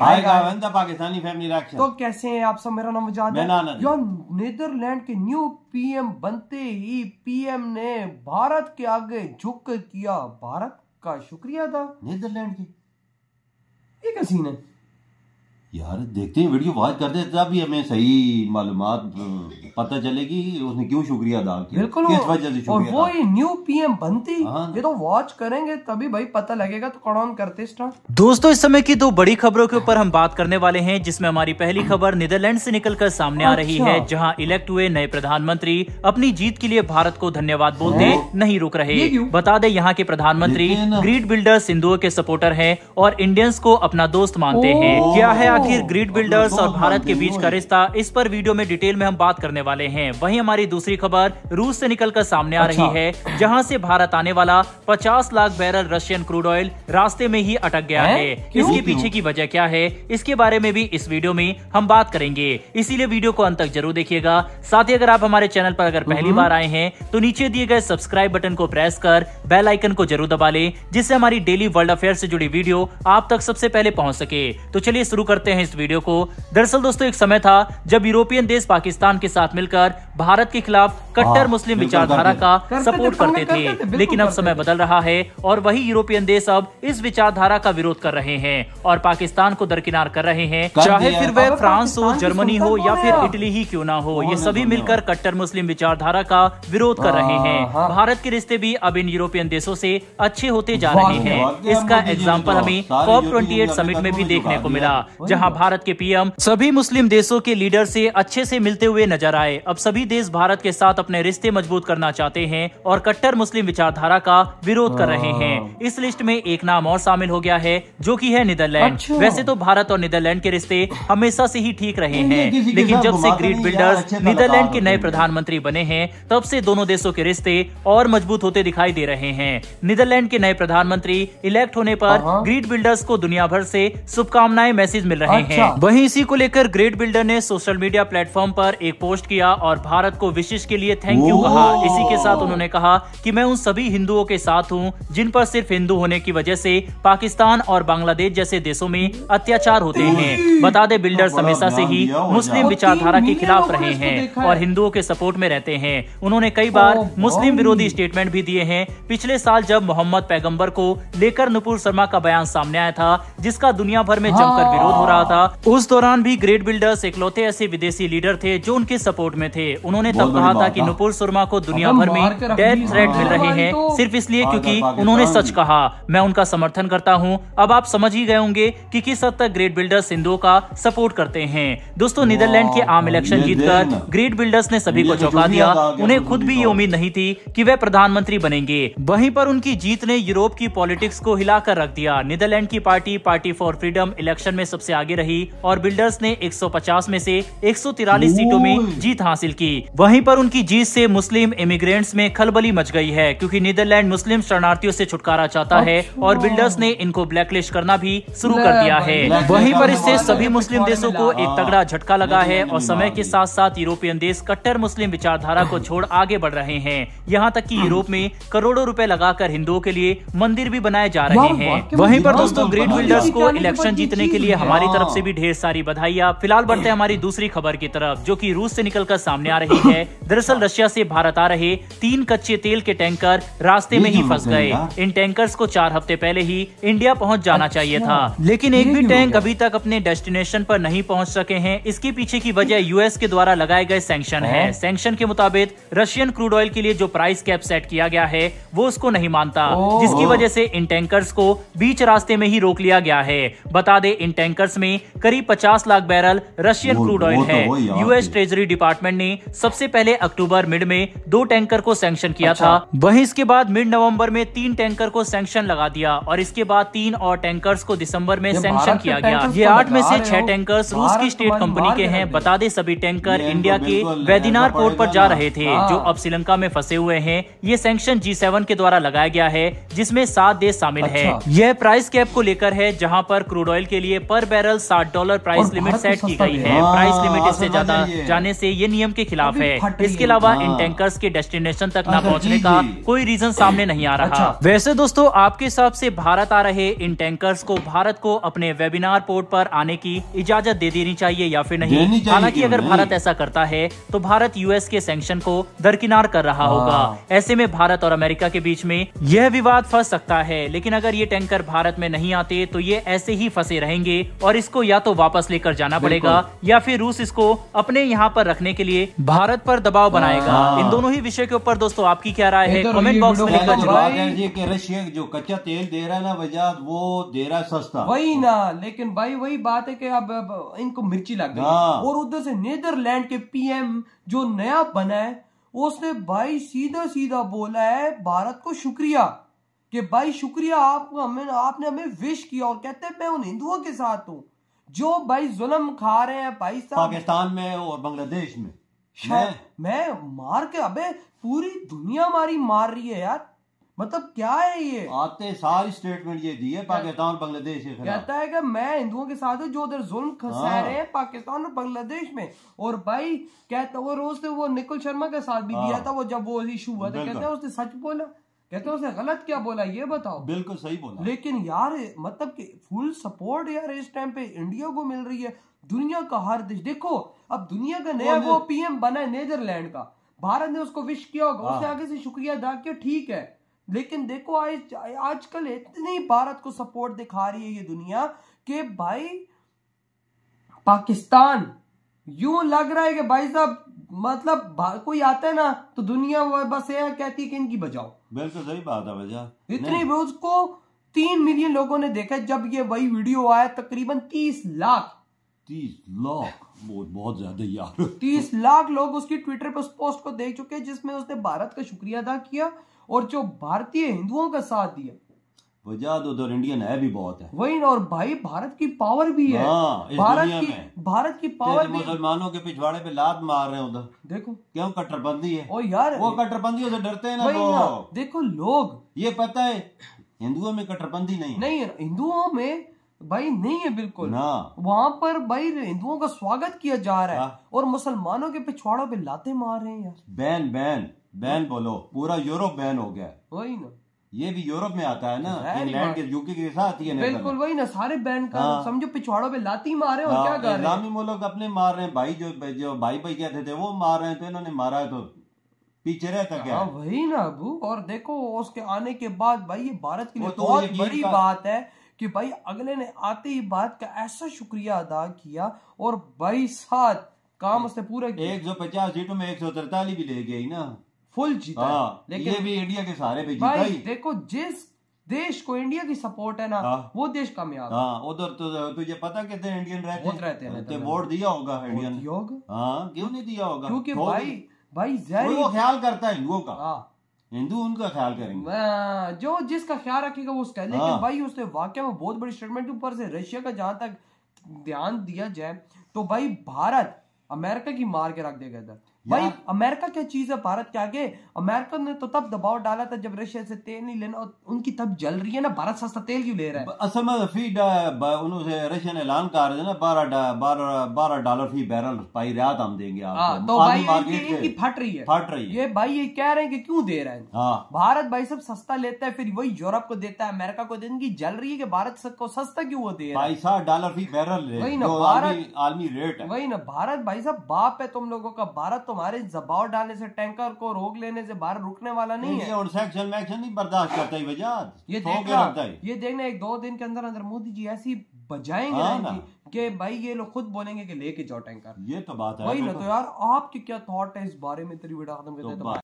तो कैसे हैं आप सब मेरा नाम मजाद है नीदरलैंड के न्यू पीएम बनते ही पीएम ने भारत के आगे झुक किया भारत का शुक्रिया था नीदरलैंड के एक क्या सीन है यार देखते हैं वीडियो बात करते देते तब भी हमें सही मालूम पता चलेगी उसने क्यों शुक्रिया अदा किया बिल्कुल किस वजह से और वो ये न्यू पीएम बनती हाँ, हाँ। ये तो वॉच करेंगे तभी भाई पता लगेगा तो कौन करते स्टार्ट दोस्तों इस समय की दो बड़ी खबरों के ऊपर हम बात करने वाले हैं जिसमें हमारी पहली खबर नीदरलैंड से निकलकर सामने आ रही है अच्छा। जहां इलेक्ट हुए नए प्रधानमंत्री अपनी जीत के लिए भारत को धन्यवाद बोलते हाँ। नहीं रुक रहे बता दे यहाँ के प्रधानमंत्री ग्रीड बिल्डर्स सिंधुओं के सपोर्टर है और इंडियंस को अपना दोस्त मानते हैं क्या है आखिर ग्रीड बिल्डर्स और भारत के बीच का रिश्ता इस पर वीडियो में डिटेल में हम बात करने होने वाले हैं वहीं हमारी दूसरी खबर रूस से निकलकर सामने आ अच्छा। रही है जहां से भारत आने वाला 50 lakh barrel Russian crude oil रास्ते में ही अटक गया है, है। इसके पीछे की वजह क्या है इसके बारे में भी इस वीडियो में हम बात करेंगे इसीलिए वीडियो को अंत तक जरूर देखिएगा साथ ही अगर आप हमारे चैनल पर अगर पहली हम्म। बार आए हैं तो नीचे दिए गए सब्सक्राइब बटन को प्रेस कर बेल आइकन को जरूर दबा ले जिससे हमारी डेली वर्ल्ड अफेयर से जुड़ी वीडियो आप तक सबसे पहले पहुंच सके तो चलिए शुरू करते हैं इस वीडियो को दरअसल दोस्तों एक समय था जब यूरोपियन देश पाकिस्तान के साथ साथ मिलकर भारत के खिलाफ कट्टर हाँ, मुस्लिम विचारधारा का सपोर्ट करते थे लेकिन अब समय बदल रहा है और वही यूरोपियन देश अब इस विचारधारा का विरोध कर रहे हैं और पाकिस्तान को दरकिनार कर रहे हैं चाहे फिर वह फ्रांस हो जर्मनी हो या फिर इटली ही क्यों ना हो ये सभी मिलकर कट्टर मुस्लिम विचारधारा का विरोध कर रहे हैं हाँ, हाँ। भारत के रिश्ते भी अब इन यूरोपियन देशों से अच्छे होते जा रहे हैं इसका एग्जाम्पल तो हमें कॉप ट्वेंटी समिट में भी देखने को मिला जहाँ भारत के पीएम सभी मुस्लिम देशों के लीडर से अच्छे से मिलते हुए नजर आए अब सभी देश भारत के साथ अपने रिश्ते मजबूत करना चाहते हैं और कट्टर मुस्लिम विचारधारा का विरोध कर रहे हैं हाँ। इस लिस्ट में एक नाम और शामिल हो गया है जो की है नीदरलैंड अच्छा। वैसे तो भारत और नीदरलैंड के रिश्ते हमेशा से ही ठीक रहे हैं लेकिन जब से तो ग्रीड बिल्डर्स नीदरलैंड तो के नए प्रधानमंत्री बने हैं तब से दोनों देशों के रिश्ते और मजबूत होते दिखाई दे रहे हैं नीदरलैंड के नए प्रधानमंत्री इलेक्ट होने पर हाँ। ग्रीड बिल्डर्स को दुनिया भर से शुभकामनाएं मैसेज मिल रहे अच्छा। हैं वहीं इसी को लेकर ग्रेट बिल्डर ने सोशल मीडिया प्लेटफॉर्म पर एक पोस्ट किया और भारत को विशेष के लिए लिए थैंक यू कहा इसी के साथ उन्होंने कहा कि मैं उन सभी हिंदुओं के साथ हूँ जिन पर सिर्फ हिंदू होने की वजह से पाकिस्तान और बांग्लादेश जैसे देशों में अत्याचार होते हैं बता दे बिल्डर्स हमेशा से ही मुस्लिम विचारधारा के खिलाफ रहे हैं तो और हिंदुओं के सपोर्ट में रहते हैं उन्होंने कई बार oh, मुस्लिम विरोधी स्टेटमेंट भी दिए हैं पिछले साल जब मोहम्मद पैगम्बर को लेकर नुपुर शर्मा का बयान सामने आया था जिसका दुनिया भर में जमकर हाँ। विरोध हो रहा था उस दौरान भी ग्रेट बिल्डर्स इकलौते ऐसे विदेशी लीडर थे जो उनके सपोर्ट में थे उन्होंने तब कहा था कि कि हाँ। नुपुर शर्मा को दुनिया भर में डेथ थ्रेट मिल हाँ, रहे हाँ, हैं तो- सिर्फ इसलिए क्योंकि उन्होंने सच कहा मैं उनका समर्थन करता हूं अब आप समझ ही गए होंगे कि किस हद तक ग्रेट बिल्डर्स सिंधु का सपोर्ट करते हैं दोस्तों नीदरलैंड के आम इलेक्शन जीतकर ग्रेट बिल्डर्स ने सभी को तो चौंका दिया उन्हें तो खुद भी ये उम्मीद नहीं थी कि वे प्रधानमंत्री बनेंगे वहीं पर उनकी जीत ने यूरोप की पॉलिटिक्स को हिलाकर रख दिया नीदरलैंड की party party for freedom election में सबसे आगे रही और बिल्डर्स ने 150 में से एक सीटों में जीत हासिल की वहीं पर उनकी जीत से मुस्लिम इमिग्रेंट्स में खलबली मच गई है क्योंकि नीदरलैंड मुस्लिम शरणार्थियों से छुटकारा चाहता है और बिल्डर्स अच्छा। ने इनको ब्लैकलिस्ट करना भी शुरू कर दिया है वहीं पर इससे सभी मुस्लिम देशों को एक हाँ। तगड़ा झटका लगा है और समय के साथ साथ यूरोपियन देश कट्टर मुस्लिम विचारधारा को छोड़ आगे बढ़ रहे हैं यहाँ तक की यूरोप में करोड़ों रूपए लगाकर हिंदुओं के लिए मंदिर भी बनाए जा रहे हैं वहीं पर दोस्तों ग्रेट बिल्डर्स को इलेक्शन जीतने के लिए हमारी तरफ से भी ढेर सारी बधाई फिलहाल बढ़ते हमारी दूसरी खबर की तरफ जो की रूस से निकलकर सामने आ रही है दरअसल रशिया से भारत आ रहे तीन कच्चे तेल के टैंकर रास्ते में ही फंस गए इन टैंकर्स को चार हफ्ते पहले ही इंडिया पहुंच जाना अच्छा। चाहिए था लेकिन एक भी टैंक अभी तक अपने डेस्टिनेशन पर नहीं पहुंच सके हैं इसके पीछे की वजह यूएस के द्वारा लगाए गए सैंक्शन है सैंक्शन के मुताबिक रशियन क्रूड ऑयल के लिए जो प्राइस कैप सेट किया गया है वो उसको नहीं मानता जिसकी वजह से इन टैंकर्स को बीच रास्ते में ही रोक लिया गया है बता दे इन टैंकर्स में करीब पचास lakh barrel Russian crude oil तो है यूएस ट्रेजरी डिपार्टमेंट ने सबसे पहले अक्टूबर अक्टूबर मिड में दो टैंकर को सैंक्शन किया अच्छा। था वहीं इसके बाद मिड नवंबर में तीन टैंकर को सैंक्शन लगा दिया और इसके बाद तीन और टैंकर्स को दिसंबर में सैंक्शन किया गया ये तो आठ में से छह टैंकर्स रूस की स्टेट तो कंपनी के हैं बता दे सभी टैंकर इंडिया तो के वेदिनार पोर्ट पर जा रहे थे हाँ। जो अब श्रीलंका में फंसे हुए हैं ये सैंक्शन जी के द्वारा लगाया गया है जिसमे सात देश शामिल है अच्छा। यह प्राइस कैप को लेकर है जहाँ पर क्रूड ऑयल के लिए पर बैरल सात डॉलर प्राइस लिमिट सेट की गई है प्राइस हाँ, लिमिट इससे ज्यादा जाने से ये नियम के खिलाफ है इसके अलावा हाँ। इन टैंकर्स के डेस्टिनेशन तक न अच्छा, पहुँचने का कोई रीजन सामने नहीं आ रहा अच्छा। वैसे दोस्तों आपके हिसाब से भारत आ रहे इन टैंकर्स को भारत को अपने वेबिनार पोर्ट पर आने की इजाजत दे देनी चाहिए या फिर नहीं हालांकि अगर भारत ऐसा करता है तो भारत यूएस के सेंक्शन को दरकिनार कर रहा हाँ। होगा ऐसे में भारत और अमेरिका के बीच में यह विवाद फंस सकता है लेकिन अगर ये टैंकर भारत में नहीं आते तो ये ऐसे ही फंसे रहेंगे और इसको या तो वापस लेकर जाना पड़ेगा या फिर रूस इसको अपने यहाँ पर रखने के लिए भारत पर दबाव बना बनाएगा हाँ। इन दोनों ही विषय के ऊपर दोस्तों आपकी क्या राय है कमेंट तो बॉक्स में लिखकर जरूर जो कच्चा तेल दे रहा है ना वजाद वो दे रहा है सस्ता वही ना लेकिन भाई वही बात है कि अब इनको मिर्ची लग गई हाँ। और उधर से नीदरलैंड के पीएम जो नया बना है उसने भाई सीधा सीधा बोला है भारत को शुक्रिया कि भाई शुक्रिया आप हमें आपने हमें विश किया और कहते हैं मैं उन हिंदुओं के साथ हूँ जो भाई जुलम खा रहे हैं भाई साहब पाकिस्तान में और बांग्लादेश में मैं, मैं मार के अबे पूरी दुनिया मारी मार रही है यार मतलब क्या है ये आते सारी स्टेटमेंट ये दी है पाकिस्तान और बांग्लादेश कहता है कि मैं हिंदुओं के साथ जो उधर जुल्म खसा हाँ। रहे हैं पाकिस्तान और बांग्लादेश में और भाई कहता वो रोज तो वो निकुल शर्मा के साथ भी हाँ। दिया था वो जब वो इशू हुआ था कहते हैं उसने सच बोला कहते हैं उसने गलत क्या बोला ये बताओ बिल्कुल सही बोला लेकिन यार मतलब कि फुल सपोर्ट यार इस टाइम पे इंडिया को मिल रही है दुनिया का हर देश देखो अब दुनिया का नया वो पीएम बना है नेदरलैंड का भारत ने उसको विश किया होगा उसने हाँ। आगे से शुक्रिया अदा किया ठीक है लेकिन देखो आज आजकल इतनी भारत को सपोर्ट दिखा रही है ये दुनिया कि भाई पाकिस्तान यूं लग रहा है कि भाई साहब मतलब कोई आता है ना तो दुनिया बस यह कहती है कि इनकी बचाओ बिल्कुल सही बात है बजा इतनी व्यूज को तीन मिलियन लोगों ने देखा जब ये वही वीडियो आया तकरीबन तीस लाख तीस लाख बहुत बहुत ज्यादा यार तीस लाख लोग उसकी ट्विटर पर उस पोस्ट को देख चुके हैं जिसमें उसने भारत का शुक्रिया अदा किया और जो भारतीय हिंदुओं का साथ दिया वजह तो उधर इंडियन है भी बहुत है वही और भाई भारत की पावर भी है हाँ, भारत की भारत की पावर भी मुसलमानों के पिछवाड़े पे लात मार रहे हैं उधर देखो क्यों कट्टरबंदी है ओ यार वो कट्टरबंदी उधर डरते हैं ना वो देखो लोग ये पता है हिंदुओं में कट्टरबंदी नहीं नहीं हिंदुओं में भाई नहीं है बिल्कुल ना वहां पर भाई हिंदुओं का स्वागत किया जा रहा है हाँ। और मुसलमानों के पिछवाड़ों पे लाते मार रहे हैं यार बैन बैन बैन बोलो पूरा यूरोप बैन हो गया वही ना ये भी यूरोप में आता है ना इंग्लैंड के यूके के साथ ही है बिल्कुल वही ना सारे बैन का हाँ। समझो पिछवाड़ों पे लाती मारे और हाँ, क्या कर रहे हैं इस्लामी अपने मार रहे हैं भाई जो जो भाई भाई कहते थे वो मार रहे हैं तो इन्होंने मारा है तो पीछे रहता क्या वही ना अबू और देखो उसके आने के बाद भाई ये भारत के लिए तो बहुत बड़ी बात है कि भाई अगले ने आते ही बात का ऐसा शुक्रिया अदा किया और भाई साथ काम उसने पूरा किया एक सौ पचास सीटों में एक सौ तरतालीस भी ले गई ना फुल जीता हाँ, लेकिन ये भी इंडिया के सारे भी भाई, भाई देखो जिस देश को इंडिया की सपोर्ट है ना हाँ, वो देश कामयाब हाँ उधर तो तुझे पता कितने इंडियन रहते हैं रहते हैं तो वोट दिया होगा इंडियन हाँ, क्यों नहीं दिया होगा क्योंकि भाई भाई वो ख्याल करता है हिंदुओं का हाँ। हिंदू उनका ख्याल करेंगे जो जिसका ख्याल रखेगा वो उसका लेकिन हाँ। भाई उसने वाक्य में बहुत बड़ी स्टेटमेंट ऊपर से रशिया का जहां तक ध्यान दिया जाए तो भाई भारत अमेरिका की मार के रख देगा इधर भाई अमेरिका क्या चीज है भारत के आगे अमेरिका ने तो तब दबाव डाला था जब रशिया से तेल नहीं लेना उनकी तब जल रही है ना भारत सस्ता तेल क्यों ले रहा है असल में तो फी उन्होंने रशिया ने ऐलान कर रहे ना बारह बारह बारह डॉलर फी बैरल पाई रात हम देंगे आपको हाँ, तो भाई इनकी, फट रही है फट रही है ये भाई ये कह रहे हैं कि क्यों दे रहे हैं हाँ। भारत भाई सब सस्ता लेता है फिर वही यूरोप को देता है अमेरिका को देने की जल रही है कि भारत को सस्ता क्यों वो दे रहा है साठ डॉलर फी बैरल वही ना भारत आलमी रेट है वही ना भारत भाई साहब बाप है तुम लोगों का भारत तो तुम्हारे दबाव डालने से टैंकर को रोक लेने से बाहर रुकने वाला नहीं है और सेक्शन मैक्शन नहीं बर्दाश्त करता ही ये देखना ये देखना एक दो दिन के अंदर अंदर मोदी जी ऐसी बजाएंगे हाँ कि भाई ये लोग खुद बोलेंगे कि लेके जाओ टैंकर ये तो बात है वही ना तो यार आपके क्या थॉट है इस बारे में तेरी बेटा खत्म करते